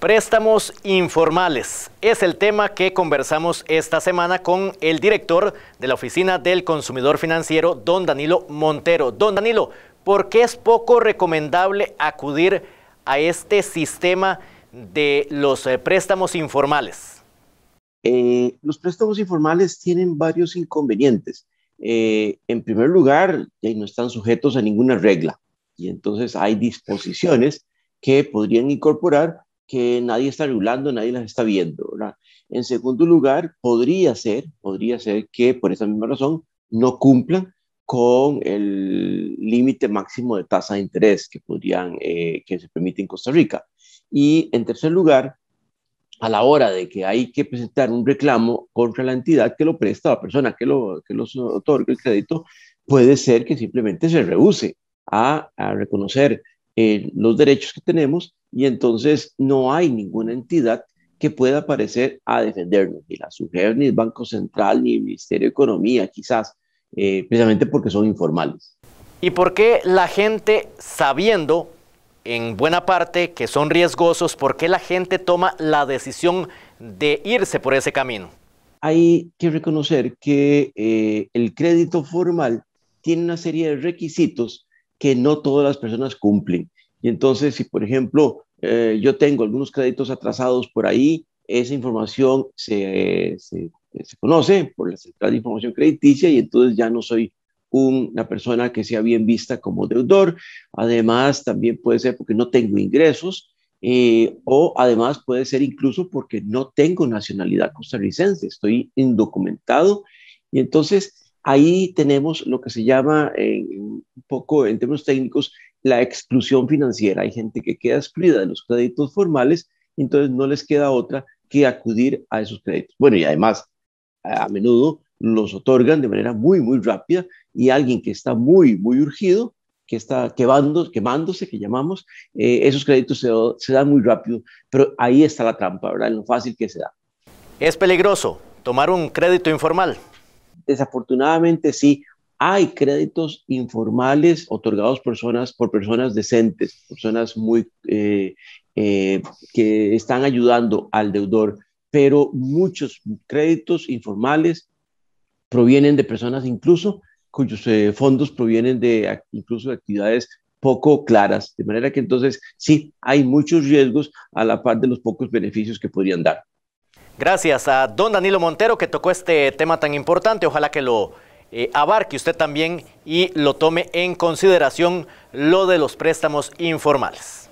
Préstamos informales es el tema que conversamos esta semana con el director de la Oficina del Consumidor Financiero, don Danilo Montero. Don Danilo, ¿por qué es poco recomendable acudir a este sistema de los eh, préstamos informales? Eh, los préstamos informales tienen varios inconvenientes. Eh, en primer lugar, no están sujetos a ninguna regla y entonces hay disposiciones que podrían incorporar que nadie está regulando, nadie las está viendo. En segundo lugar, podría ser, podría ser que por esa misma razón no cumplan con el límite máximo de tasa de interés que, podrían, eh, que se permite en Costa Rica. Y en tercer lugar, a la hora de que hay que presentar un reclamo contra la entidad que lo presta, la persona que, lo, que los otorga el crédito, puede ser que simplemente se rehúse a, reconocer eh, los derechos que tenemos y entonces no hay ninguna entidad que pueda aparecer a defendernos, ni la SUGER, ni el Banco Central, ni el Ministerio de Economía, quizás, eh, precisamente porque son informales. ¿Y por qué la gente, sabiendo en buena parte que son riesgosos, por qué la gente toma la decisión de irse por ese camino? Hay que reconocer que eh, el crédito formal tiene una serie de requisitos que no todas las personas cumplen entonces, si por ejemplo eh, yo tengo algunos créditos atrasados por ahí, esa información se, conoce por la Central de Información Crediticia y entonces ya no soy una persona que sea bien vista como deudor. Además, también puede ser porque no tengo ingresos eh, o además puede ser incluso porque no tengo nacionalidad costarricense, estoy indocumentado. Y entonces ahí tenemos lo que se llama eh, un poco en términos técnicos la exclusión financiera. Hay gente que queda excluida de los créditos formales, entonces no les queda otra que acudir a esos créditos. Bueno, y además, a menudo los otorgan de manera muy, muy rápida y alguien que está muy, muy urgido, que está quemando, quemándose, que llamamos, eh, esos créditos se, se dan muy rápido, pero ahí está la trampa, ¿verdad? En lo fácil que se da. Es peligroso tomar un crédito informal. Desafortunadamente sí, hay créditos informales otorgados personas, por personas decentes, personas muy, eh, eh, que están ayudando al deudor, pero muchos créditos informales provienen de personas incluso cuyos eh, fondos provienen de incluso de actividades poco claras, de manera que entonces sí hay muchos riesgos a la par de los pocos beneficios que podrían dar. Gracias a don Danilo Montero que tocó este tema tan importante, ojalá que lo eh, abarque usted también y lo tome en consideración lo de los préstamos informales.